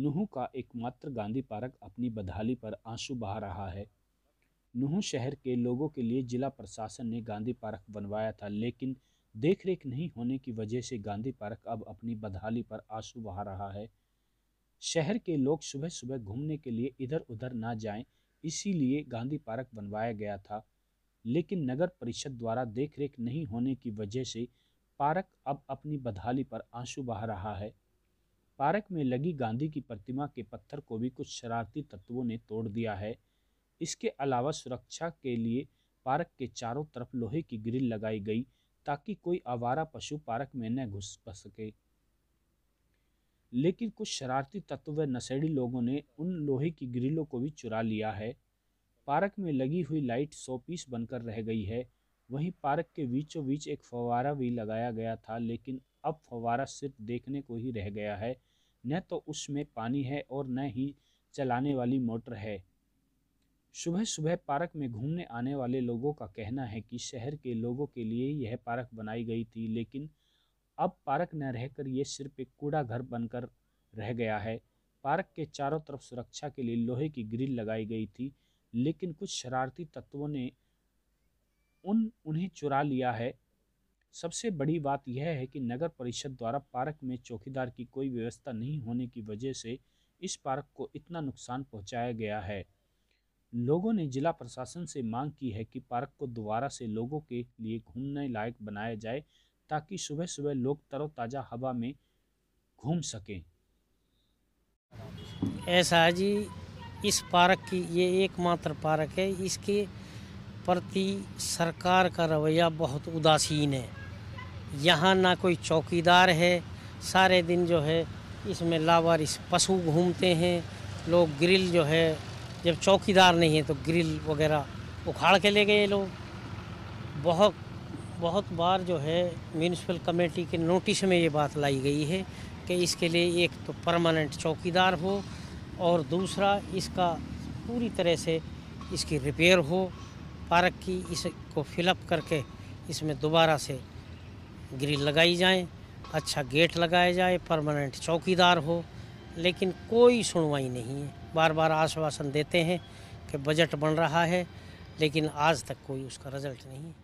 नूह का एकमात्र गांधी पार्क अपनी बदहाली पर आंसू बहा रहा है नूह शहर के लोगों के लिए जिला प्रशासन ने गांधी पार्क बनवाया था लेकिन देखरेख नहीं होने की वजह से गांधी पार्क अब अपनी बदहाली पर आंसू बहा रहा है शहर के लोग सुबह सुबह घूमने के लिए इधर उधर ना जाएं इसीलिए गांधी पार्क बनवाया गया था लेकिन नगर परिषद द्वारा देखरेख नहीं होने की वजह से पार्क अब अपनी बदहाली पर आंसू बहा रहा है पार्क में लगी गांधी की प्रतिमा के पत्थर को भी कुछ शरारती तत्वों ने तोड़ दिया है इसके अलावा सुरक्षा के लिए पार्क के चारों तरफ लोहे की ग्रिल लगाई गई ताकि कोई आवारा पशु पार्क में न घुस सके लेकिन कुछ शरारती तत्व व नशेड़ी लोगों ने उन लोहे की ग्रिलों को भी चुरा लिया है पार्क में लगी हुई लाइट सौ पीस बनकर रह गई है वहीं पार्क के बीचों बीच एक फवारा भी लगाया गया था लेकिन अब फवारा सिर्फ देखने को ही रह गया है न तो उसमें पानी है और न ही चलाने वाली मोटर है सुबह सुबह पार्क में घूमने आने वाले लोगों का कहना है कि शहर के लोगों के लिए यह पार्क बनाई गई थी लेकिन अब पार्क न रहकर यह सिर्फ एक कूड़ा घर बनकर रह गया है पार्क के चारों तरफ सुरक्षा के लिए लोहे की ग्रिल लगाई गई थी लेकिन कुछ शरारती तत्वों ने उन उन्हें चुरा लिया है सबसे बड़ी बात यह है कि नगर परिषद द्वारा पार्क में चौकीदार की कोई व्यवस्था नहीं होने की वजह से इस पार्क को इतना नुकसान पहुंचाया गया है लोगों ने जिला प्रशासन से मांग की है कि पार्क को दोबारा से लोगों के लिए घूमने लायक बनाया जाए ताकि सुबह सुबह लोग तरोताज़ा हवा में घूम सकें ऐसा जी इस पार्क की ये एकमात्र पार्क है इसके प्रति सरकार का रवैया बहुत उदासीन है यहाँ ना कोई चौकीदार है सारे दिन जो है इसमें लावारिस पशु घूमते हैं लोग ग्रिल जो है जब चौकीदार नहीं है तो ग्रिल वगैरह उखाड़ के ले गए लोग बहुत बहुत बार जो है म्यूनसिपल कमेटी के नोटिस में ये बात लाई गई है कि इसके लिए एक तो परमानेंट चौकीदार हो और दूसरा इसका पूरी तरह से इसकी रिपेयर हो पार्क की इसको फिलअप करके इसमें दोबारा से ग्रिल लगाई जाए अच्छा गेट लगाया जाए परमानेंट चौकीदार हो लेकिन कोई सुनवाई नहीं है बार बार आश्वासन देते हैं कि बजट बन रहा है लेकिन आज तक कोई उसका रिजल्ट नहीं है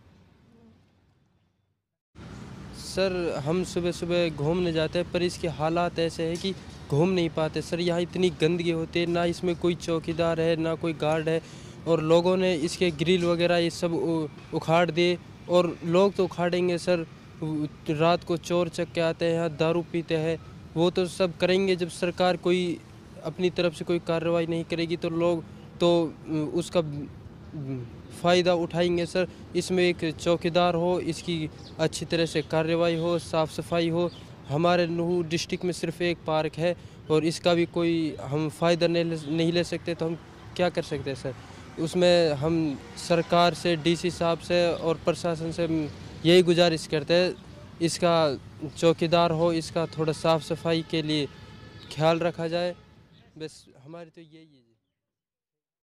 सर हम सुबह सुबह घूमने जाते हैं पर इसके हालात ऐसे हैं कि घूम नहीं पाते सर यहाँ इतनी गंदगी होती है ना इसमें कोई चौकीदार है ना कोई गार्ड है और लोगों ने इसके ग्रिल वगैरह ये सब उखाड़ दिए और लोग तो उखाड़ेंगे सर रात को चोर चक्के आते हैं यहाँ दारू पीते हैं वो तो सब करेंगे जब सरकार कोई अपनी तरफ से कोई कार्रवाई नहीं करेगी तो लोग तो उसका फ़ायदा उठाएंगे सर इसमें एक चौकीदार हो इसकी अच्छी तरह से कार्रवाई हो साफ़ सफाई हो हमारे नूह डिस्ट्रिक्ट में सिर्फ एक पार्क है और इसका भी कोई हम फ़ायदा नहीं नहीं ले सकते तो हम क्या कर सकते हैं सर उसमें हम सरकार से डीसी साहब से और प्रशासन से यही गुजारिश करते हैं इसका चौकीदार हो इसका थोड़ा साफ़ सफाई के लिए ख्याल रखा जाए बस हमारी तो यही है